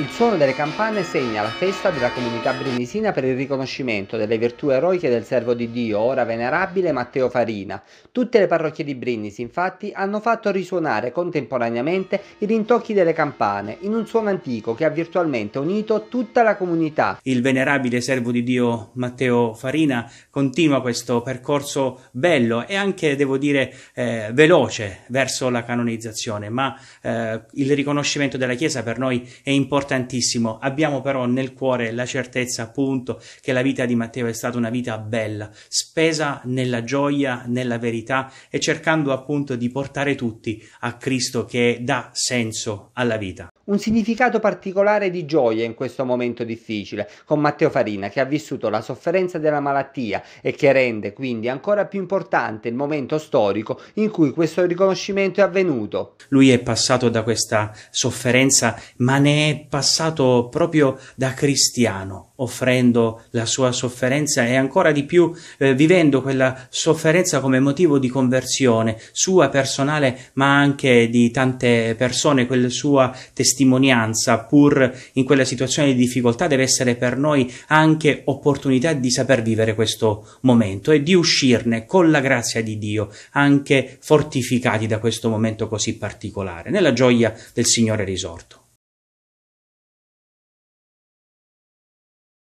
Il suono delle campane segna la festa della comunità brindisina per il riconoscimento delle virtù eroiche del servo di Dio, ora venerabile Matteo Farina. Tutte le parrocchie di Brindisi, infatti, hanno fatto risuonare contemporaneamente i rintocchi delle campane, in un suono antico che ha virtualmente unito tutta la comunità. Il venerabile servo di Dio Matteo Farina continua questo percorso bello e anche, devo dire, eh, veloce verso la canonizzazione, ma eh, il riconoscimento della Chiesa per noi è importante importantissimo. Abbiamo però nel cuore la certezza, appunto, che la vita di Matteo è stata una vita bella, spesa nella gioia, nella verità e cercando appunto di portare tutti a Cristo che dà senso alla vita. Un significato particolare di gioia in questo momento difficile, con Matteo Farina che ha vissuto la sofferenza della malattia e che rende quindi ancora più importante il momento storico in cui questo riconoscimento è avvenuto. Lui è passato da questa sofferenza, ma ne è passato proprio da cristiano, offrendo la sua sofferenza e ancora di più eh, vivendo quella sofferenza come motivo di conversione sua personale, ma anche di tante persone, quella sua testimonianza, pur in quella situazione di difficoltà, deve essere per noi anche opportunità di saper vivere questo momento e di uscirne con la grazia di Dio, anche fortificati da questo momento così particolare, nella gioia del Signore risorto.